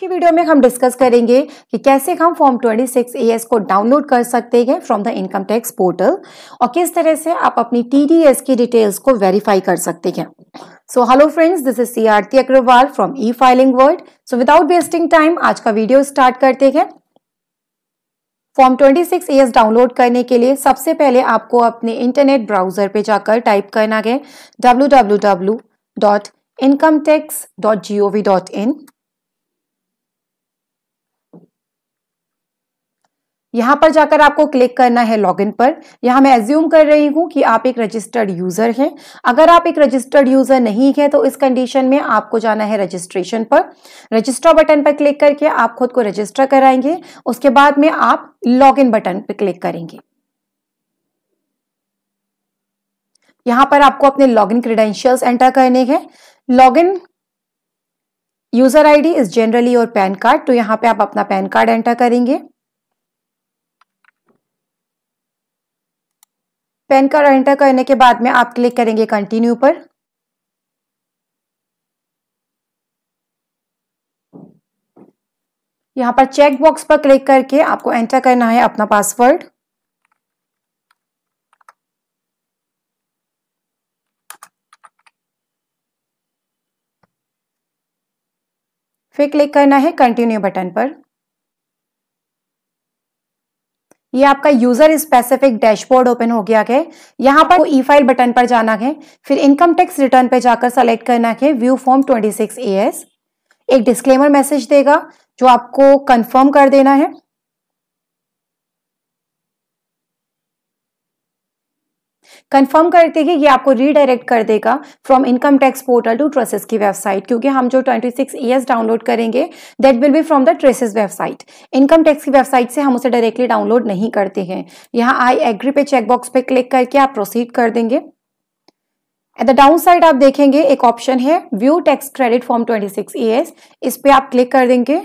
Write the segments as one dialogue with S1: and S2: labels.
S1: की वीडियो में हम डिस्कस करेंगे कि कैसे हम फॉर्म 26 एस को डाउनलोड कर सकते हैं from the income tax portal और किस तरह से आप अपनी टीडीएस की डिटेल्स को वेरीफाई कर सकते हैं so hello friends this is C Aarti Agarwal from e filing world so without wasting time आज का वीडियो स्टार्ट करते हैं फॉर्म 26 एस डाउनलोड करने के लिए सबसे पहले आपको अपने इंटरनेट ब्राउजर पे जाकर टाइप करना है W W W dot income tax dot G O V dot in यहाँ पर जाकर आपको क्लिक करना है लॉगिन पर यहाँ मैं एज्यूम कर रही हूँ कि आप एक रजिस्टर्ड यूज़र हैं अगर आप एक रजिस्टर्ड यूज़र नहीं है तो इस कंडीशन में आपको जाना है रजिस्ट्रेशन पर रजिस्टर बटन पर क्लिक करके आप खुद को रजिस्टर कराएंगे उसके बाद में आप लॉग बटन पर क्लिक करेंगे यहां पर आपको अपने लॉग इन क्रीडेंशियल्स एंटर करने हैं log in user ID is generally और पैन कार्ड तो यहां पे आप अपना पैन कार्ड एंटर करेंगे पेन कार्ड एंटर करने के बाद में आप क्लिक करेंगे कंटिन्यू पर यहाँ पर चेक बॉक्स पर क्लिक करके आपको एंटर करना है अपना पासवर्ड फिर क्लिक करना है कंटिन्यू बटन पर ये आपका यूजर स्पेसिफिक डैशबोर्ड ओपन हो गया है यहाँ पर ई फाइल बटन पर जाना है फिर इनकम टैक्स रिटर्न पे जाकर सेलेक्ट करना है व्यू फॉर्म 26 एएस एक डिस्क्लेमर मैसेज देगा जो आपको कंफर्म कर देना है कंफर्म करते ही ये आपको रीडायरेक्ट कर देगा from income tax portal to TRACES की वेबसाइट क्योंकि हम जो ट्वेंटी सिक्स ईयर्स डाउनलोड करेंगे that will be from the TRACES website income tax की वेबसाइट से हम उसे डायरेक्टली डाउनलोड नहीं करते हैं यहाँ आई एग्री पे चेकबॉक्स पे क्लिक करके आप प्रोसीड कर देंगे एट द डाउन साइड आप देखेंगे एक ऑप्शन है view tax credit form 26 six इस पे आप क्लिक कर देंगे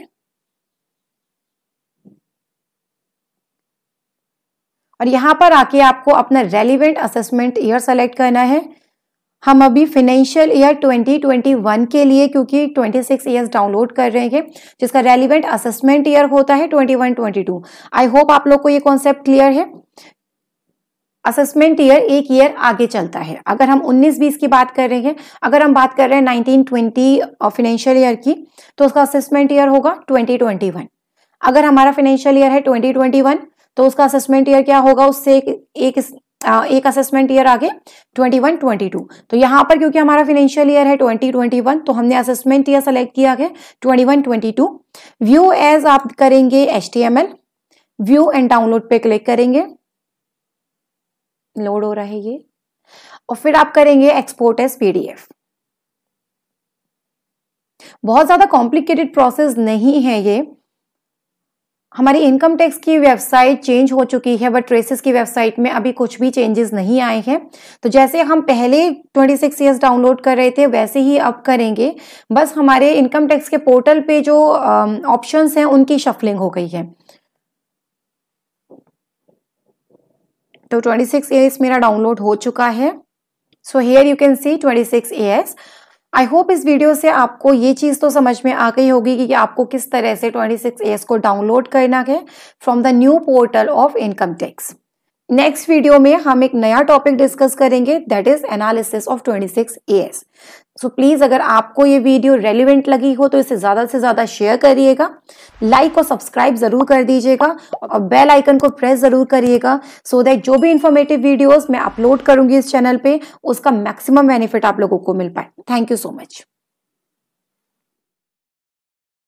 S1: और यहाँ पर आके आपको अपना रेलिवेंट असेसमेंट ईयर सेलेक्ट करना है हम अभी फिनेंशियल ईयर 2021 के लिए क्योंकि 26 सिक्स ईयर्स डाउनलोड कर रहे हैं जिसका रेलिवेंट असेसमेंट ईयर होता है 21-22 आई होप आप लोग को ये कॉन्सेप्ट क्लियर है असेसमेंट ईयर एक ईयर आगे चलता है अगर हम 19-20 की बात कर रहे हैं अगर हम बात कर रहे हैं 19-20 फाइनेंशियल ईयर की तो उसका असेसमेंट ईयर होगा 2021 अगर हमारा फाइनेंशियल ईयर है 2021 तो उसका असेसमेंट ईयर क्या होगा उससे एक एक एक असेसमेंट ईयर आगे 21 22 तो यहां पर क्योंकि हमारा फाइनेंशियल ईयर है 2021 तो हमने असेसमेंट ईयर सेलेक्ट किया है 21 22 व्यू एज आप करेंगे एच व्यू एंड डाउनलोड पे क्लिक करेंगे लोड हो रहा है ये और फिर आप करेंगे एक्सपोर्ट एज पीडीएफ बहुत ज्यादा कॉम्प्लिकेटेड प्रोसेस नहीं है ये हमारी इनकम टैक्स की वेबसाइट चेंज हो चुकी है बट ट्रेसेस की वेबसाइट में अभी कुछ भी चेंजेस नहीं आए हैं तो जैसे हम पहले 26 सिक्स ईयर्स डाउनलोड कर रहे थे वैसे ही अब करेंगे बस हमारे इनकम टैक्स के पोर्टल पे जो ऑप्शंस हैं उनकी शफलिंग हो गई है तो 26 सिक्स मेरा डाउनलोड हो चुका है so here you can see twenty six I hope इस वीडियो से आपको ये चीज़ तो समझ में आ गई होगी कि आपको किस तरह से सिक्स एस को डाउनलोड करना है from the new portal of income tax next video में हम एक नया टॉपिक डिस्कस करेंगे that is analysis of 26 S so please अगर आपको ये वीडियो रेलिवेंट लगी हो तो इसे ज्यादा से ज्यादा शेयर करिएगा लाइक और सब्सक्राइब जरूर कर दीजिएगा और बेल आइकन को प्रेस जरूर करिएगा सो so दैट जो भी इंफॉर्मेटिव वीडियोज मैं अपलोड करूंगी इस चैनल पर उसका मैक्सिमम बेनिफिट आप लोगों को मिल पाए थैंक यू सो मच